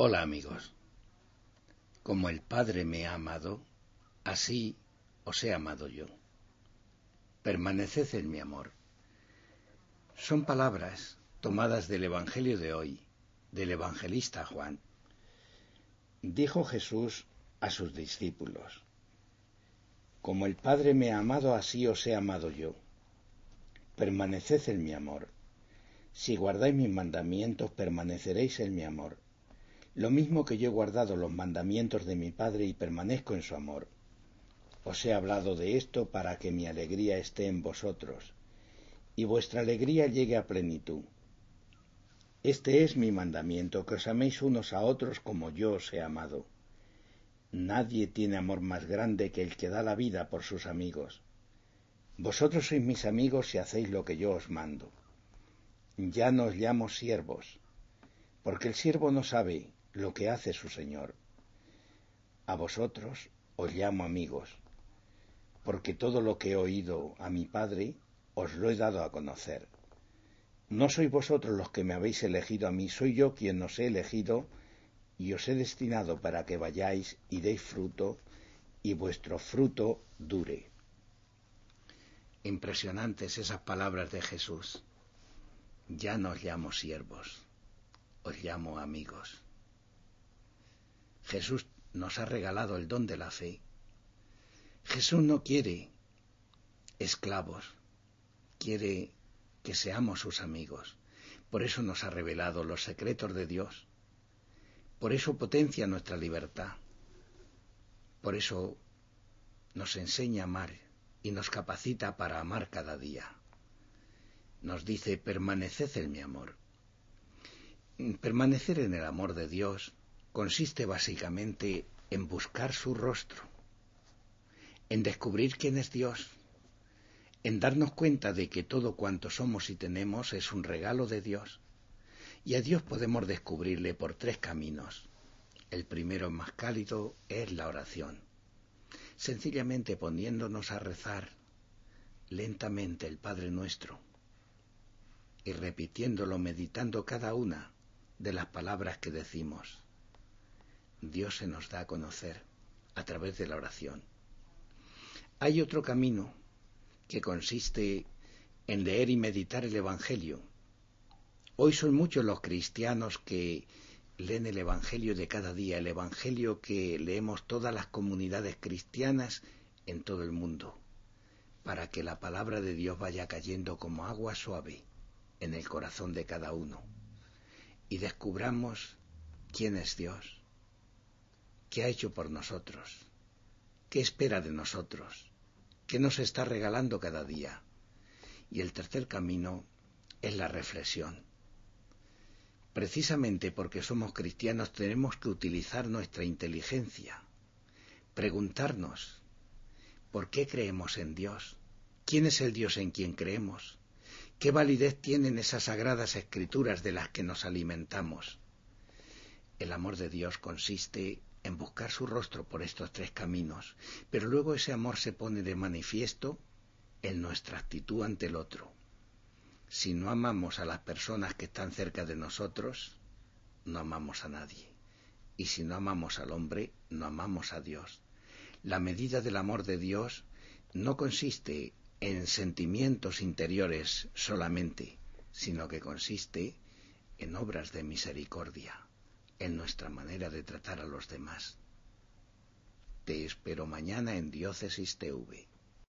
Hola amigos. Como el Padre me ha amado, así os he amado yo. Permaneced en mi amor. Son palabras tomadas del Evangelio de hoy, del evangelista Juan. Dijo Jesús a sus discípulos, Como el Padre me ha amado, así os he amado yo. Permaneced en mi amor. Si guardáis mis mandamientos, permaneceréis en mi amor lo mismo que yo he guardado los mandamientos de mi Padre y permanezco en su amor. Os he hablado de esto para que mi alegría esté en vosotros, y vuestra alegría llegue a plenitud. Este es mi mandamiento, que os améis unos a otros como yo os he amado. Nadie tiene amor más grande que el que da la vida por sus amigos. Vosotros sois mis amigos si hacéis lo que yo os mando. Ya nos llamo siervos, porque el siervo no sabe lo que hace su Señor. A vosotros os llamo amigos, porque todo lo que he oído a mi Padre os lo he dado a conocer. No sois vosotros los que me habéis elegido a mí, soy yo quien os he elegido y os he destinado para que vayáis y deis fruto y vuestro fruto dure. Impresionantes esas palabras de Jesús. Ya no os llamo siervos, os llamo amigos. Jesús nos ha regalado el don de la fe. Jesús no quiere esclavos, quiere que seamos sus amigos. Por eso nos ha revelado los secretos de Dios. Por eso potencia nuestra libertad. Por eso nos enseña a amar y nos capacita para amar cada día. Nos dice, permaneced en mi amor. Permanecer en el amor de Dios consiste básicamente en buscar su rostro, en descubrir quién es Dios, en darnos cuenta de que todo cuanto somos y tenemos es un regalo de Dios. Y a Dios podemos descubrirle por tres caminos. El primero más cálido es la oración. Sencillamente poniéndonos a rezar lentamente el Padre nuestro y repitiéndolo meditando cada una de las palabras que decimos. Dios se nos da a conocer a través de la oración. Hay otro camino que consiste en leer y meditar el Evangelio. Hoy son muchos los cristianos que leen el Evangelio de cada día, el Evangelio que leemos todas las comunidades cristianas en todo el mundo, para que la palabra de Dios vaya cayendo como agua suave en el corazón de cada uno y descubramos quién es Dios ¿Qué ha hecho por nosotros? ¿Qué espera de nosotros? ¿Qué nos está regalando cada día? Y el tercer camino es la reflexión. Precisamente porque somos cristianos tenemos que utilizar nuestra inteligencia, preguntarnos, ¿por qué creemos en Dios? ¿Quién es el Dios en quien creemos? ¿Qué validez tienen esas sagradas escrituras de las que nos alimentamos? El amor de Dios consiste en buscar su rostro por estos tres caminos, pero luego ese amor se pone de manifiesto en nuestra actitud ante el otro. Si no amamos a las personas que están cerca de nosotros, no amamos a nadie. Y si no amamos al hombre, no amamos a Dios. La medida del amor de Dios no consiste en sentimientos interiores solamente, sino que consiste en obras de misericordia en nuestra manera de tratar a los demás. Te espero mañana en Diócesis TV.